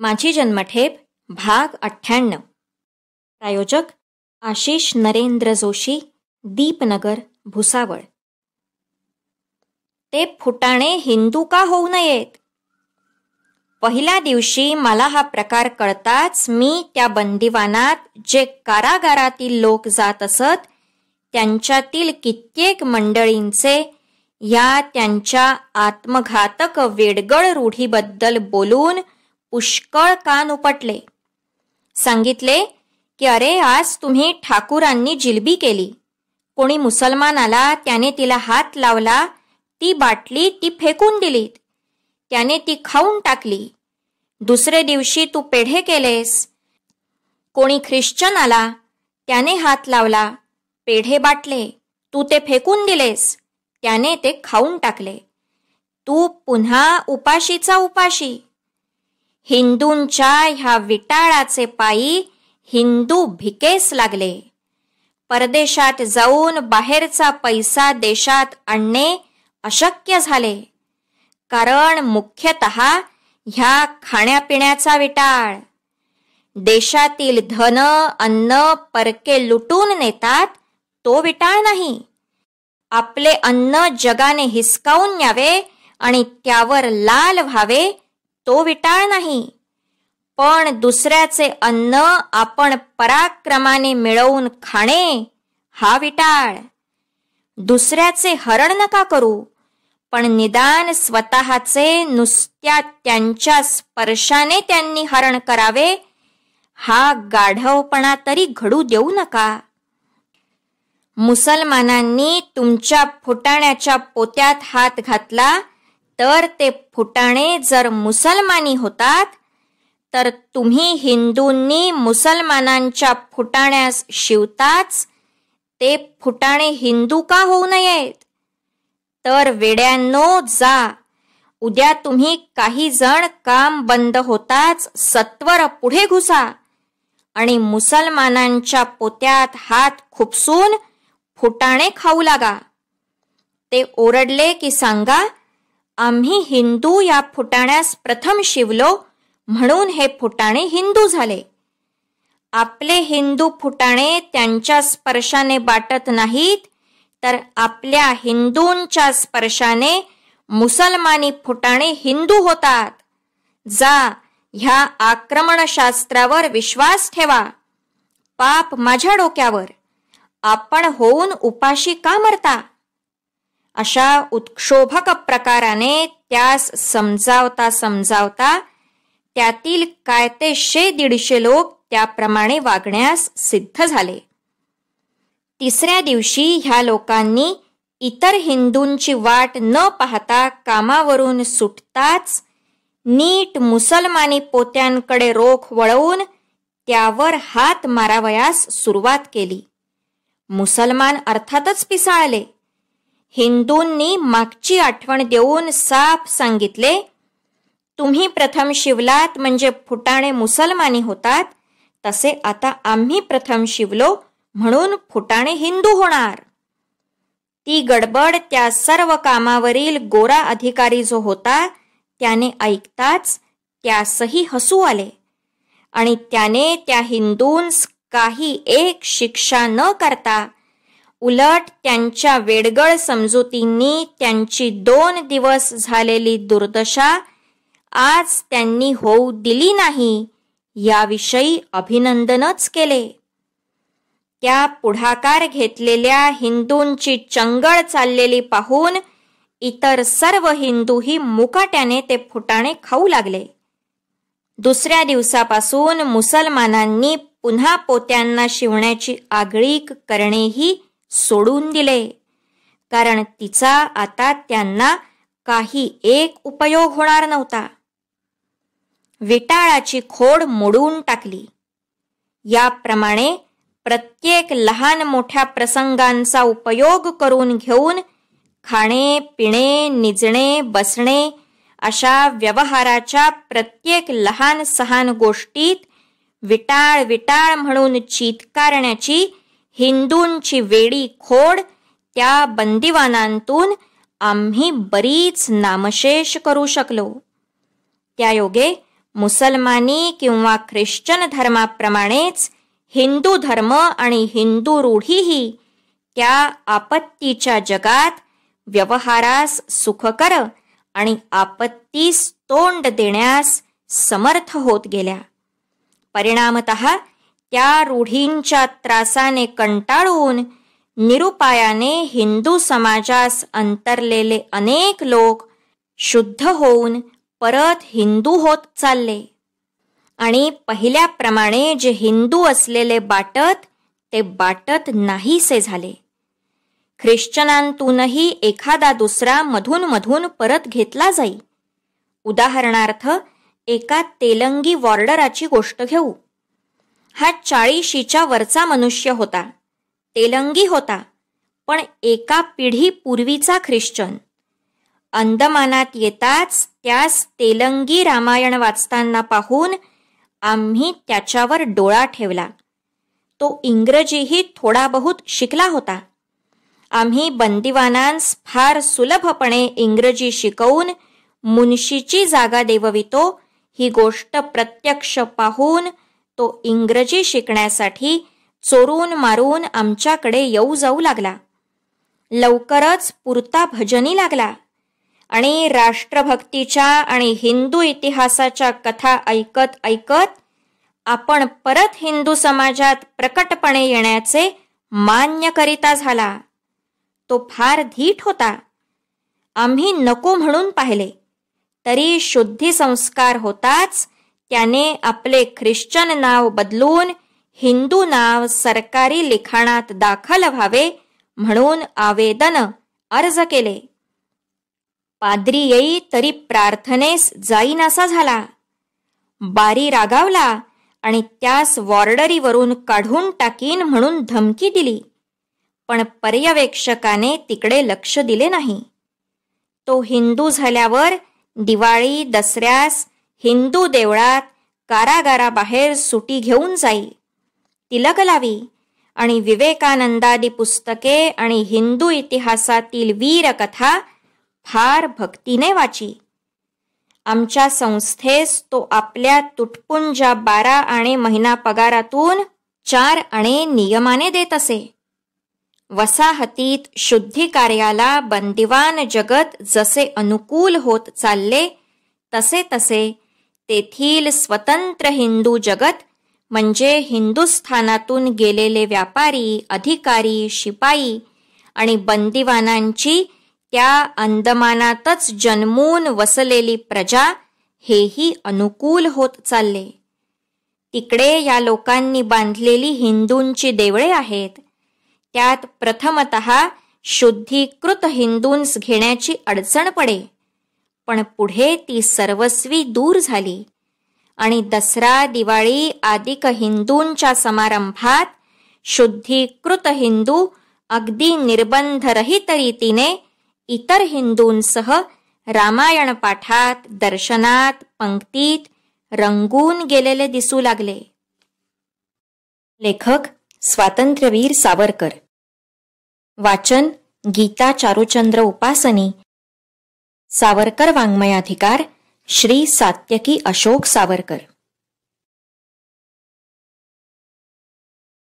माझी जन्मठेप भाग अठ्ठ्याण्णव प्रायोजक आशिष नरेंद्र जोशी दीपनगर भुसावळ ते फुटाणे हिंदू का होऊ नयेत पहिल्या दिवशी मला हा प्रकार कळताच मी त्या बंदिवानात जे कारागारातील लोक जात असत त्यांच्यातील कित्येक मंडळींचे या त्यांच्या आत्मघातक वेडगळ रूढीबद्दल बोलून पुष्कळ कान उपटले सांगितले की अरे आज तुम्ही ठाकूरांनी जिलबी केली कोणी मुसलमान आला त्याने तिला हात लावला ती बाटली ती फेकून दिलीत त्याने ती खाऊन टाकली दुसरे दिवशी तू पेढे केलेस कोणी ख्रिश्चन आला त्याने हात लावला पेढे बाटले तू ते फेकून दिलेस त्याने ते खाऊन टाकले तू पुन्हा उपाशीचा उपाशी हिंदूंच्या ह्या विटाळाचे पायी हिंदू भिकेस लागले परदेशात जाऊन बाहेरचा पैसा देशात आणणे अशक्य झाले कारण मुख्यत ह्या खाण्यापिण्याचा विटाळ देशातील धन अन्न परके लुटून नेतात तो विटाळ नाही आपले अन्न जगाने हिसकावून न्यावे आणि त्यावर लाल व्हावे तो विटाळ नाही पण दुसऱ्याचे अन्न आपण पराक्रमाने मिळवून खाणे हा विटाळ दुसऱ्याचे हरण नका करू पण निदान स्वतःचे नुसत्या त्यांच्या स्पर्शाने त्यांनी हरण करावे हा गाढवपणा तरी घडू देऊ नका मुसलमानांनी तुमच्या फुटाण्याच्या पोत्यात हात घातला तर ते फुटाणे जर मुसलमानी होतात तर तुम्ही हिंदूंनी मुसलमानांच्या फुटाण्यास शिवताच ते फुटाणे हिंदू का होऊ नयेत तर वेड्यांनो जा उद्या तुम्ही काही जण काम बंद होताच सत्वर पुढे घुसा आणि मुसलमानांच्या पोत्यात हात खुपसून फुटाणे खाऊ लागा ते ओरडले की सांगा आम्ही हिंदू या फुटाण्यास प्रथम शिवलो म्हणून हे फुटाणे हिंदू झाले आपले हिंदू फुटाणे त्यांच्या स्पर्शाने बाटत नाहीत तर आपल्या हिंदूंच्या स्पर्शाने मुसलमानी फुटाणे हिंदू होतात जा ह्या आक्रमणशास्त्रावर विश्वास ठेवा पाप माझ्या डोक्यावर आपण होऊन उपाशी का मरता अशा उत्क्षोभक प्रकाराने त्यास समजावता समजावता त्यातील काय ते शे दीडशे लोक त्याप्रमाणे वागण्यास सिद्ध झाले तिसऱ्या दिवशी ह्या लोकांनी इतर हिंदूंची वाट न पाहता कामावरून सुटताच नीट मुसलमानी पोत्यांकडे रोख वळवून त्यावर हात मारावयास सुरुवात केली मुसलमान अर्थातच पिसाळले हिंदूंनी मागची आठवण देऊन साफ सांगितले तुम्ही प्रथम शिवलात म्हणजे फुटाणे मुसलमानी होतात तसे आता आम्ही प्रथम शिवलो म्हणून फुटाणे हिंदू होणार ती गडबड त्या सर्व कामावरील गोरा अधिकारी जो होता त्याने ऐकताच त्यासही हसू आले आणि त्याने त्या हिंदूंस काही एक शिक्षा न करता उलट त्यांच्या वेडगळ समजुतींनी त्यांची दोन दिवस झालेली दुर्दशा आज त्यांनी होऊ दिली नाही याविषयी अभिनंदनच केले त्या पुढाकार घेतलेल्या हिंदूंची चंगळ चाललेली पाहून इतर सर्व हिंदूही मुकाट्याने ते फुटाणे खाऊ लागले दुसऱ्या दिवसापासून मुसलमानांनी पुन्हा पोत्यांना शिवण्याची आगळीक करणेही सोडून दिले कारण तिचा आता त्यांना काही एक उपयोग होणार नव्हता विटाळाची खोड मोडून टाकली याप्रमाणे प्रत्येक लहान मोठ्या प्रसंगांचा उपयोग करून घेऊन खाणे पिणे निजणे बसणे अशा व्यवहाराच्या प्रत्येक लहान सहान गोष्टीत विटाळ विटाळ म्हणून करण्याची हिंदूंची वेडी खोड त्या बंदिवानांतून आम्ही बरीच नामशेष करू शकलो त्या योगे मुसलमानी किंवा ख्रिश्चन धर्माप्रमाणेच हिंदू धर्म आणि हिंदू रूढीही त्या आपत्तीच्या जगात व्यवहारास सुखकर आणि आपत्तीस तोंड देण्यास समर्थ होत गेल्या परिणामत त्या रूढींच्या त्रासाने कंटाळून निरुपायाने हिंदू समाजास अंतरलेले अनेक लोक शुद्ध होऊन परत हिंदू होत चालले आणि पहिल्याप्रमाणे जे हिंदू असलेले बाटत ते बाटत नाहीसे झाले ख्रिश्चनांतूनही एखादा दुसरा मधून मधून परत घेतला जाई उदाहरणार्थ एका तेलंगी वॉर्डराची गोष्ट घेऊ हा चाळीशीच्या वरचा मनुष्य होता तेलंगी होता पण एका पिढी पूर्वीचा ख्रिश्चन अंदमानात येताच त्यास तेलंगी रामायण वाचताना पाहून आम्ही त्याच्यावर डोळा ठेवला तो इंग्रजीही थोडा बहुत शिकला होता आम्ही बंदिवानांस फार सुलभपणे इंग्रजी शिकवून मुनशीची जागा देववितो ही गोष्ट प्रत्यक्ष पाहून तो इंग्रजी शिकण्यासाठी चोरून मारून आमच्याकडे येऊ जाऊ लागला लवकरच पुरता भजनी लागला आणि राष्ट्रभक्तीच्या आणि हिंदू इतिहासाच्या कथा ऐकत ऐकत आपण परत हिंदू समाजात प्रकटपणे येण्याचे मान्य करिता झाला तो फार धीट होता आम्ही नको म्हणून पाहिले तरी शुद्धी संस्कार होताच त्याने आपले ख्रिश्चन नाव बदलून हिंदू नाव सरकारी लिखाणात दाखल व्हावे म्हणून आवेदन अर्ज केले पाद्री येई तरी प्रार्थनेस जाईनासा झाला बारी रागावला आणि त्यास वॉर्डरीवरून काढून टाकीन म्हणून धमकी दिली पण पर्यवेक्षकाने तिकडे लक्ष दिले नाही तो हिंदू झाल्यावर दिवाळी दसऱ्यास हिंदू देवळात कारागाराबाहेर सुटी घेऊन जाई तिलक लावी आणि विवेकानंदादी पुस्तके आणि हिंदू इतिहासातील वीरकथा फार भक्तीने वाची आमच्या संस्थेस तो आपल्या तुटपुंजा बारा आणि महिना पगारातून चार आणि नियमाने देत असे वसाहतीत शुद्धी कार्याला बंदिवान जगत जसे अनुकूल होत चालले तसे तसे तेथील स्वतंत्र हिंदू जगत म्हणजे हिंदुस्थानातून गेलेले व्यापारी अधिकारी शिपाई आणि बंदिवानांची त्या अंदमानातच जन्मून वसलेली प्रजा हेही अनुकूल होत चालले तिकडे या लोकांनी बांधलेली हिंदूंची देवळे आहेत त्यात प्रथमत शुद्धीकृत हिंदूंस घेण्याची अडचण पडे पण पुढे ती सर्वस्वी दूर झाली आणि दसरा दिवाळी आदिक हिंदूंच्या समारंभात शुद्धीकृत हिंदू अगदी निर्बंधरहित रीतीने इतर हिंदूंसह रामायण पाठात दर्शनात पंक्तीत रंगून गेलेले दिसू लागले लेखक स्वातंत्र्यवीर सावरकर वाचन गीता चारुचंद्र उपासनी सावरकर वाङ्मयाधिकार श्री सात्यकी अशोक सावरकर